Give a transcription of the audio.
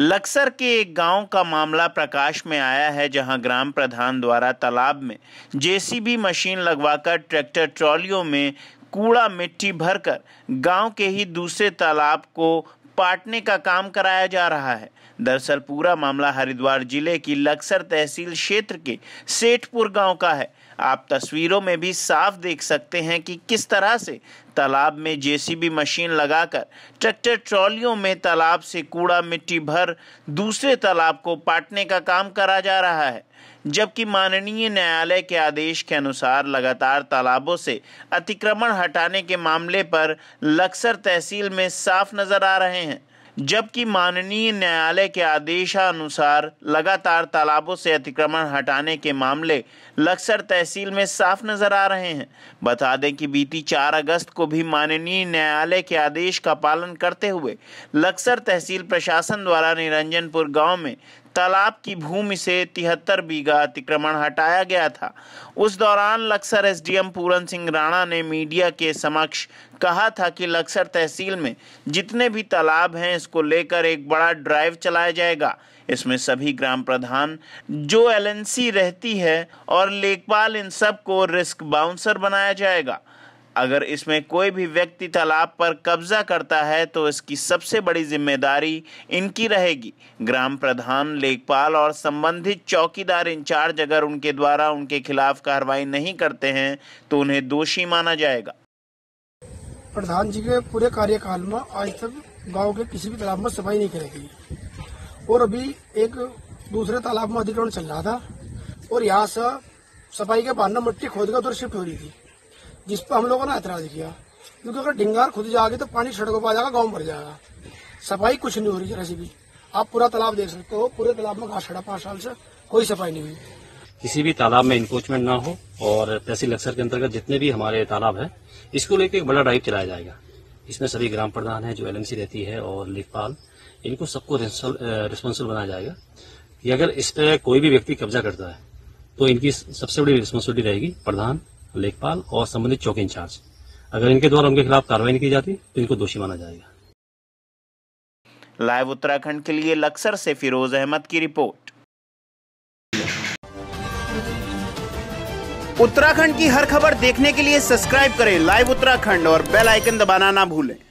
लक्सर के एक गांव का मामला प्रकाश में आया है जहां ग्राम प्रधान द्वारा तालाब में जेसीबी मशीन लगवाकर ट्रैक्टर ट्रॉलियों में कूड़ा मिट्टी भरकर गांव के ही दूसरे तालाब को पाटने का काम कराया जा रहा है दरअसल पूरा मामला हरिद्वार जिले की लक्सर तहसील क्षेत्र के सेठपुर गांव का है आप तस्वीरों में भी साफ देख सकते हैं कि किस तरह से तालाब में जेसीबी मशीन लगाकर ट्रैक्टर ट्रॉलियों में तालाब से कूड़ा मिट्टी भर दूसरे तालाब को पाटने का काम करा जा रहा है जबकि माननीय न्यायालय के आदेश के अनुसार लगातार तालाबों से अतिक्रमण हटाने के मामले पर लक्सर तहसील में साफ नजर आ रहे हैं जबकि माननीय न्यायालय के आदेशानुसार लगातार तालाबों से अतिक्रमण हटाने के मामले लक्सर तहसील में साफ नजर आ रहे हैं बता दें कि बीती 4 अगस्त को भी माननीय न्यायालय के आदेश का पालन करते हुए लक्सर तहसील प्रशासन द्वारा निरंजनपुर गांव में तालाब की भूमि से तिहत्तर बीघा अतिक्रमण हटाया गया था उस दौरान लक्सर एसडीएम पूरन सिंह राणा ने मीडिया के समक्ष कहा था कि लक्सर तहसील में जितने भी तालाब हैं इसको लेकर एक बड़ा ड्राइव चलाया जाएगा इसमें सभी ग्राम प्रधान जो एलएनसी रहती है और लेखपाल इन सब को रिस्क बाउंसर बनाया जाएगा अगर इसमें कोई भी व्यक्ति तालाब पर कब्जा करता है तो इसकी सबसे बड़ी जिम्मेदारी इनकी रहेगी ग्राम प्रधान लेखपाल और संबंधित चौकीदार इंचार्ज अगर उनके द्वारा उनके खिलाफ कार्रवाई नहीं करते हैं तो उन्हें दोषी माना जाएगा प्रधान जी के पूरे कार्यकाल में आज तक गाँव के किसी भी तालाब में सफाई नहीं करेगी और अभी एक दूसरे तालाब में अधिग्रहण चल रहा था और यहाँ से सफाई के बहाना मिट्टी खोद कर उधर शिफ्ट हो रही थी जिस पर हम लोगों ने ऐतराज किया क्योंकि अगर डिंगार खुद जाएगी तो पानी सड़कों पर आ जाएगा गाँव भर जाएगा सफाई कुछ नहीं हो रही जरा सी भी आप पूरा तालाब देख सकते हो पूरे तालाब में घास सड़ा पांच साल से कोई सफाई नहीं हुई किसी भी तालाब में इंक्रोचमेंट ना हो और तहसील अक्सर के अंतर्गत जितने भी हमारे तालाब है इसको लेकर एक बड़ा ड्राइव चलाया जाएगा इसमें सभी ग्राम प्रधान है जो एल रहती है और लेखपाल इनको सबको रिस्पॉन्सिबल बनाया जाएगा कि अगर इस पर कोई भी व्यक्ति कब्जा करता है तो इनकी सबसे बड़ी रिस्पॉन्सिबिलिटी रहेगी प्रधान लेखपाल और संबंधित चौकी इंचार्ज अगर इनके द्वारा उनके खिलाफ कार्रवाई नहीं की जाती तो इनको दोषी माना जाएगा लाइव उत्तराखंड के लिए लक्सर से फिरोज अहमद की रिपोर्ट उत्तराखंड की हर खबर देखने के लिए सब्सक्राइब करें लाइव उत्तराखंड और बेल आइकन दबाना ना भूलें